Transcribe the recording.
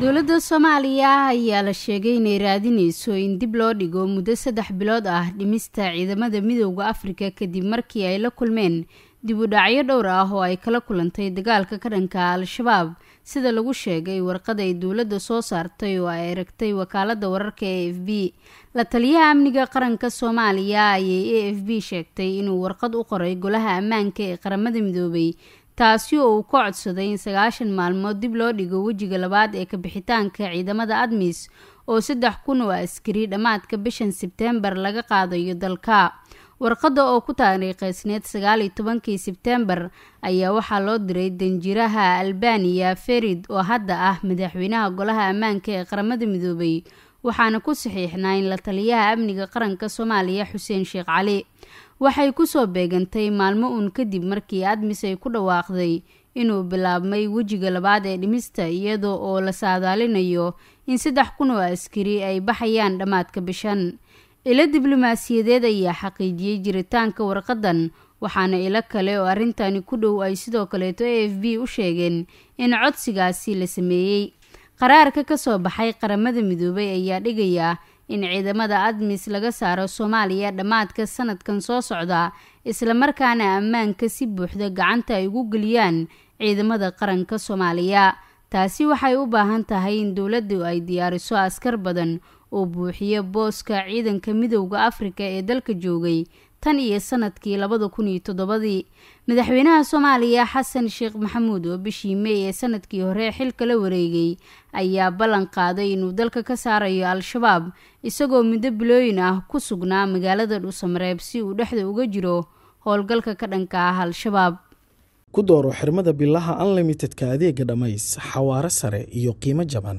dowladda soomaaliya ayaa la sheegay inay raadineyso in dib loo dhigo muddo saddex bilood ah dhimista ciidamada midooda afrika kadib markii ay la kulmeen dib u dhacyo dhowr ah oo ay kala kulantay dagaalka ka dhanka al-shabaab sida lagu sheegay warqad ay dowladda soo saartay oo ay aragtay wakaaladda wararka e f b la taliyaha amniga qaranka soomaaliya ayay a f b sheegtay inuu warqad u qoray golaha ammaanka ee qaramada midoobay taasi oo uu ka codsaday in sagaashan maalmood dib loo dhigo wejiga labaad ee kabixitaanka ciidamada admis oo saddex kun oo askari dhammaadka bishan sebteembar laga qaadayo dalka warqadda oo ku taariiqeysneyd sagaaliyo tobankii sebteembar ayaa waxaa loo diray danjiraha albaniya ferid oo hadda ah madaxweynaha golaha ammaanka ee qaramada midoobay waxaana ku saxiixnayn la taliyaha amniga qaranka soomaaliya xuseen sheekh cali waxay kusoo beegantay maalmo uun kadib markii admis ay ku dhawaaqday inuu bilaabmay wejiga labaad ee dhimista iyadoo oo la saadaalinayo in saddex kun oo askari ay baxayaan dhammaadka bishan ilo diblomaasiyadeed ayaa xaqiijiyey jiritaanka warqaddan waxaana ilo kale oo arrintani ku dhow ay sidoo kaleeto a f b u sheegeen in codsigaasi la sameeyey qaraarka ka soo baxay qaramada midoobay ayaa dhigaya in ciidamada admis laga saaro soomaaliya dhammaadka sanadkan soo socda islamarkaana ammaanka si buuxda gacanta ay ugu geliyaan ciidamada qaranka soomaaliya taasi waxay u baahan tahay in dowladdu ay diyaariso askar badan oo buuxiya booska ciidanka midowda afrika ee dalka joogay tan iyo sanadkii labada kun iyo toddobadii madaxweynaha soomaaliya xasan sheekh maxamuud oo bishii mey ee sanadkii hore xilka la wareegay ayaa ballan qaaday inuu dalka ka saarayo al-shabaab isagoo muddo bilooyin ah ku sugnaa magaalada dhusamareeb si uu dhexda uga jiro howlgalka ka dhanka ah al-shabaab ku dooro xirmada bilaha unlimitedka adeega dhammays xawaaro sare iyo qiimo jaban